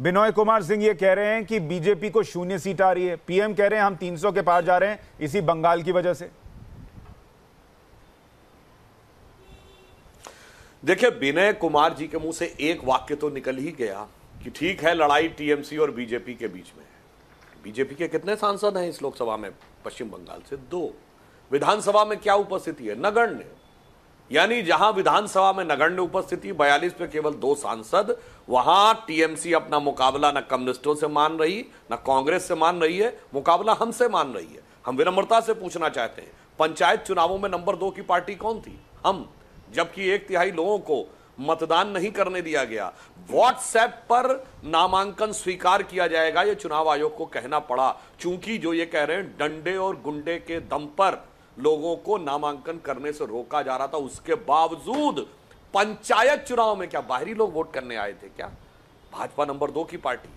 बिनोय कुमार सिंह ये कह रहे हैं कि बीजेपी को शून्य सीट आ रही है पीएम कह रहे हैं हम 300 के पार जा रहे हैं इसी बंगाल की वजह से देखिए विनय कुमार जी के मुंह से एक वाक्य तो निकल ही गया कि ठीक है लड़ाई टीएमसी और बीजेपी के बीच में है बीजेपी के कितने सांसद हैं इस लोकसभा में पश्चिम बंगाल से दो विधानसभा में क्या उपस्थिति है नगण्य यानी जहां विधानसभा में नगण्य उपस्थिति 42 पे केवल दो सांसद वहां टीएमसी अपना मुकाबला न कम्युनिस्टों से मान रही न कांग्रेस से मान रही है मुकाबला हमसे मान रही है हम विनम्रता से पूछना चाहते हैं पंचायत चुनावों में नंबर दो की पार्टी कौन थी हम जबकि एक तिहाई लोगों को मतदान नहीं करने दिया गया व्हाट्सएप पर नामांकन स्वीकार किया जाएगा ये चुनाव आयोग को कहना पड़ा चूंकि जो ये कह रहे हैं डंडे और गुंडे के दम पर लोगों को नामांकन करने से रोका जा रहा था उसके बावजूद पंचायत चुनाव में क्या बाहरी लोग वोट करने आए थे क्या भाजपा नंबर दो की पार्टी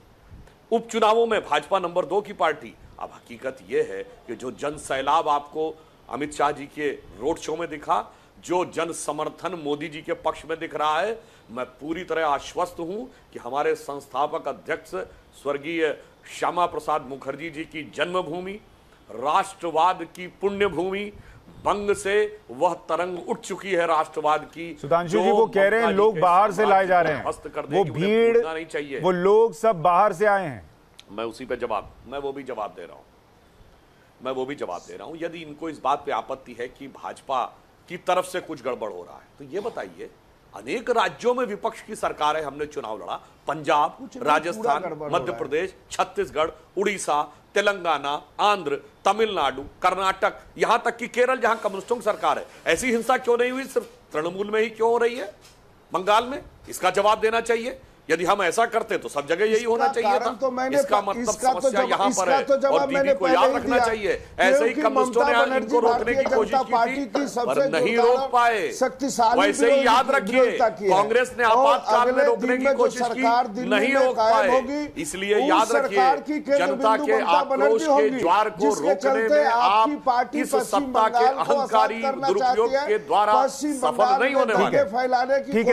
उपचुनावों में भाजपा नंबर दो की पार्टी अब हकीकत यह है कि जो जन सैलाब आपको अमित शाह जी के रोड शो में दिखा जो जन समर्थन मोदी जी के पक्ष में दिख रहा है मैं पूरी तरह आश्वस्त हूं कि हमारे संस्थापक अध्यक्ष स्वर्गीय श्यामा प्रसाद मुखर्जी जी की जन्मभूमि राष्ट्रवाद की पुण्य भूमि बंग से वह तरंग उठ चुकी है राष्ट्रवाद की सुधांशु जी वो कह रहे हैं लोग बाहर से लाए जा रहे हैं वो भीड़ नहीं चाहिए वो लोग सब बाहर से आए हैं मैं उसी पे जवाब मैं वो भी जवाब दे रहा हूं मैं वो भी जवाब दे रहा हूं यदि इनको इस बात पे आपत्ति है कि भाजपा की तरफ से कुछ गड़बड़ हो रहा है तो ये बताइए अनेक राज्यों में विपक्ष की सरकार है हमने चुनाव लड़ा पंजाब राजस्थान मध्य प्रदेश छत्तीसगढ़ उड़ीसा तेलंगाना आंध्र तमिलनाडु कर्नाटक यहां तक कि केरल जहां कम्युनिस्टों की सरकार है ऐसी हिंसा क्यों नहीं हुई सिर्फ तृणमूल में ही क्यों हो रही है बंगाल में इसका जवाब देना चाहिए यदि हम ऐसा करते तो सब जगह यही होना चाहिए था तो मैंने इसका मतलब इसका तो समस्या तो यहाँ पर है तो और बीबी को याद रखना चाहिए ऐसे ही कम्युनिस्टों ने इनको रोकने की कोशिश की थी पर नहीं रोक पाए वैसे ही याद रखिए कांग्रेस ने आपातकाल में रोकने की कोशिश की नहीं रोक पाए इसलिए याद रखिए जनता के आक्रोश के ज्वार को रोकने में आप इस सत्ता के अहंकारी दुरुपयोग के द्वारा सफल नहीं होने वाले फैलाने की